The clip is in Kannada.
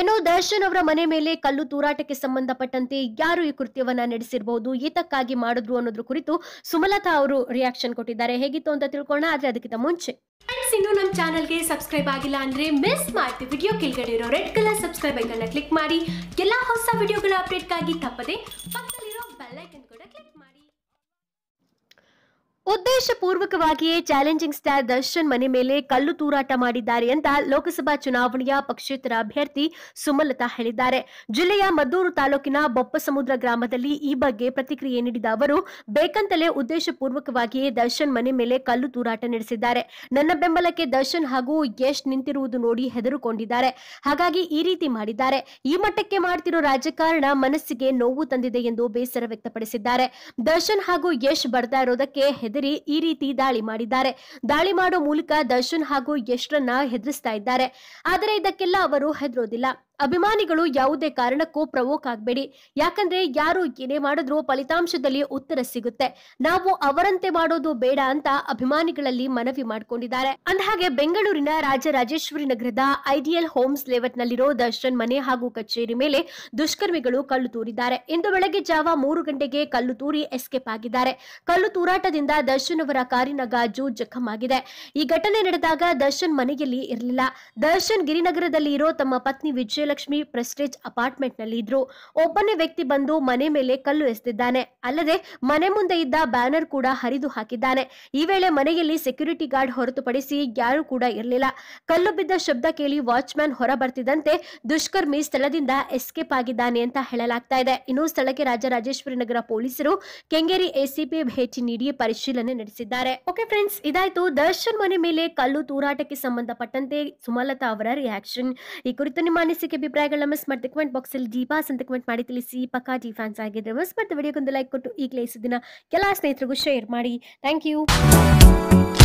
ಏನೋ ದರ್ಶನ್ ಅವರ ಮನೆ ಮೇಲೆ ಕಲ್ಲು ತೂರಾಟಕ್ಕೆ ಸಂಬಂಧಪಟ್ಟಂತೆ ಯಾರು ಈ ಕೃತ್ಯವನ್ನ ನಡೆಸಿರಬಹುದು ಏತಕ್ಕಾಗಿ ಮಾಡಿದ್ರು ಅನ್ನೋದ್ರ ಕುರಿತು ಸುಮಲತಾ ಅವರು ರಿಯಾಕ್ಷನ್ ಕೊಟ್ಟಿದ್ದಾರೆ ಹೇಗಿತ್ತು ಅಂತ ತಿಳ್ಕೊಳ್ಳೋಣ ಆದ್ರೆ ಅದಕ್ಕಿಂತ ಮುಂಚೆ ಇನ್ನು ನಮ್ಮ ಚಾನಲ್ಗೆ ಸಬ್ಸ್ಕ್ರೈಬ್ ಆಗಿಲ್ಲ ಅಂದ್ರೆ ಮಿಸ್ ಮಾಡ್ತೀವಿ ವಿಡಿಯೋ ಕೆಳಗಡೆ ಇರೋ ರೆಡ್ ಕಲರ್ ಸಬ್ಸ್ಕ್ರೈಬ್ ಕ್ಲಿಕ್ ಮಾಡಿ ಎಲ್ಲಾ ಹೊಸ ವಿಡಿಯೋಗಳ ಅಪ್ಡೇಟ್ ಅಪ್ಡೇಟ್ಗಾಗಿ ತಪ್ಪದೆ ಪಕ್ಕದಲ್ಲಿರೋ ಬೆಲ್ ಉದ್ದೇಶಪೂರ್ವಕವಾಗಿಯೇ ಚಾಲೆಂಜಿಂಗ್ ಸ್ಟಾರ್ ದರ್ಶನ್ ಮನೆ ಮೇಲೆ ಕಲ್ಲು ತೂರಾಟ ಮಾಡಿದ್ದಾರೆ ಅಂತ ಲೋಕಸಭಾ ಚುನಾವಣೆಯ ಪಕ್ಷೇತರ ಅಭ್ಯರ್ಥಿ ಸುಮಲತಾ ಹೇಳಿದ್ದಾರೆ ಜಿಲ್ಲೆಯ ಮದ್ದೂರು ತಾಲೂಕಿನ ಬೊಪ್ಪಸಮುದ್ರ ಗ್ರಾಮದಲ್ಲಿ ಈ ಬಗ್ಗೆ ಪ್ರತಿಕ್ರಿಯೆ ನೀಡಿದ ಅವರು ಬೇಕಂತಲೇ ಉದ್ದೇಶಪೂರ್ವಕವಾಗಿಯೇ ದರ್ಶನ್ ಮನೆ ಮೇಲೆ ಕಲ್ಲು ತೂರಾಟ ನಡೆಸಿದ್ದಾರೆ ನನ್ನ ಬೆಂಬಲಕ್ಕೆ ದರ್ಶನ್ ಹಾಗೂ ಯಶ್ ನಿಂತಿರುವುದು ನೋಡಿ ಹೆದರುಕೊಂಡಿದ್ದಾರೆ ಹಾಗಾಗಿ ಈ ರೀತಿ ಮಾಡಿದ್ದಾರೆ ಈ ಮಟ್ಟಕ್ಕೆ ಮಾಡ್ತಿರೋ ರಾಜಕಾರಣ ಮನಸ್ಸಿಗೆ ನೋವು ತಂದಿದೆ ಎಂದು ಬೇಸರ ವ್ಯಕ್ತಪಡಿಸಿದ್ದಾರೆ ದರ್ಶನ್ ಹಾಗೂ ಯಶ್ ಬರ್ತಾ ಇರೋದಕ್ಕೆ ಹೆದರಿ ಈ ರೀತಿ ದಾಳಿ ಮಾಡಿದ್ದಾರೆ ದಾಳಿ ಮಾಡುವ ಮೂಲಕ ದರ್ಶನ್ ಹಾಗೂ ಯಶ್ರನ್ನ ಹೆದರಿಸ್ತಾ ಇದ್ದಾರೆ ಆದರೆ ಇದಕ್ಕೆಲ್ಲ ಅವರು ಹೆದರೋದಿಲ್ಲ ಅಭಿಮಾನಿಗಳು ಯಾವುದೇ ಕಾರಣಕ್ಕೂ ಪ್ರವೋಕ್ ಆಗಬೇಡಿ ಯಾಕಂದ್ರೆ ಯಾರು ಏನೇ ಮಾಡಿದ್ರೂ ಫಲಿತಾಂಶದಲ್ಲಿ ಉತ್ತರ ಸಿಗುತ್ತೆ ನಾವು ಅವರಂತೆ ಮಾಡೋದು ಬೇಡ ಅಂತ ಅಭಿಮಾನಿಗಳಲ್ಲಿ ಮನವಿ ಮಾಡಿಕೊಂಡಿದ್ದಾರೆ ಅಂದಹಾಗೆ ಬೆಂಗಳೂರಿನ ರಾಜರಾಜೇಶ್ವರಿ ನಗರದ ಐಡಿಯಲ್ ಹೋಮ್ಸ್ ಲೇಔಟ್ ನಲ್ಲಿರೋ ದರ್ಶನ್ ಮನೆ ಹಾಗೂ ಕಚೇರಿ ಮೇಲೆ ದುಷ್ಕರ್ಮಿಗಳು ಕಲ್ಲು ತೂರಿದ್ದಾರೆ ಇಂದು ಬೆಳಗ್ಗೆ ಜಾವ ಮೂರು ಗಂಟೆಗೆ ಕಲ್ಲು ತೂರಿ ಎಸ್ಕೇಪ್ ಆಗಿದ್ದಾರೆ ಕಲ್ಲು ತೂರಾಟದಿಂದ ದರ್ಶನ್ ಅವರ ಕಾರಿನ ಗಾಜು ಜಖಮಾಗಿದೆ ಈ ಘಟನೆ ನಡೆದಾಗ ದರ್ಶನ್ ಮನೆಯಲ್ಲಿ ಇರಲಿಲ್ಲ ದರ್ಶನ್ ಗಿರಿನಗರದಲ್ಲಿ ಇರೋ ತಮ್ಮ ಪತ್ನಿ ವಿಜಯ್ ವಿಜಯಲಕ್ಷ್ಮಿ ಪ್ರೆಸ್ಟೇಜ್ ಅಪಾರ್ಟ್ಮೆಂಟ್ ನಲ್ಲಿ ಇದ್ರು ಒಬ್ಬನೇ ವ್ಯಕ್ತಿ ಬಂದು ಮನೆ ಮೇಲೆ ಕಲ್ಲು ಎಸೆದಿದ್ದಾನೆ ಅಲ್ಲದೆ ಮನೆ ಮುಂದೆ ಇದ್ದ ಬ್ಯಾನರ್ ಕೂಡ ಹರಿದು ಹಾಕಿದ್ದಾನೆ ಈ ವೇಳೆ ಮನೆಯಲ್ಲಿ ಸೆಕ್ಯೂರಿಟಿ ಗಾರ್ಡ್ ಹೊರತುಪಡಿಸಿ ಯಾರು ಕೂಡ ಇರಲಿಲ್ಲ ಕಲ್ಲು ಬಿದ್ದ ಶಬ್ದ ಕೇಳಿ ವಾಚ್ಮ್ಯಾನ್ ಹೊರ ಬರ್ತಿದ್ದಂತೆ ದುಷ್ಕರ್ಮಿ ಸ್ಥಳದಿಂದ ಎಸ್ಕೇಪ್ ಆಗಿದ್ದಾನೆ ಅಂತ ಹೇಳಲಾಗ್ತಾ ಇದೆ ಇನ್ನು ಸ್ಥಳಕ್ಕೆ ರಾಜರಾಜೇಶ್ವರಿ ನಗರ ಪೊಲೀಸರು ಕೆಂಗೇರಿ ಎಸಿಪಿ ಭೇಟಿ ನೀಡಿ ಪರಿಶೀಲನೆ ನಡೆಸಿದ್ದಾರೆ ಓಕೆ ಫ್ರೆಂಡ್ಸ್ ಇದಾಯ್ತು ದರ್ಶನ್ ಮನೆ ಮೇಲೆ ಕಲ್ಲು ತೂರಾಟಕ್ಕೆ ಸಂಬಂಧಪಟ್ಟಂತೆ ಸುಮಲತಾ ಅವರ ರಿಯಾಕ್ಷನ್ ಈ ಕುರಿತು ನಿಮ್ಮ ಅನಿಸಿಕೆ ಬಗ್ಗೆ ಅಭಿಪ್ರಾಯಗಳನ್ನ ಮಿಸ್ ಮಾಡಿದೆ ಕಮೆಂಟ್ ಬಾಕ್ಸ್ ಅಲ್ಲಿ ಬಾಸ್ ಅಂತ ಕಮೆಂಟ್ ಮಾಡಿ ತಿಳಿಸಿ ಪಕ್ಕಾ ಜಿ ಫ್ಯಾನ್ಸ್ ಆಗಿದ್ರೆ ಮಿಸ್ ಮಾಡಿದ ವಿಡಿಯೋಗೊಂದು ಲೈಕ್ ಕೊಟ್ಟು ಈಗಲೇ ಈ ಎಲ್ಲ ಸ್ನೇಹಿತರಿಗೂ ಶೇರ್ ಮಾಡಿ ಥ್ಯಾಂಕ್ ಯು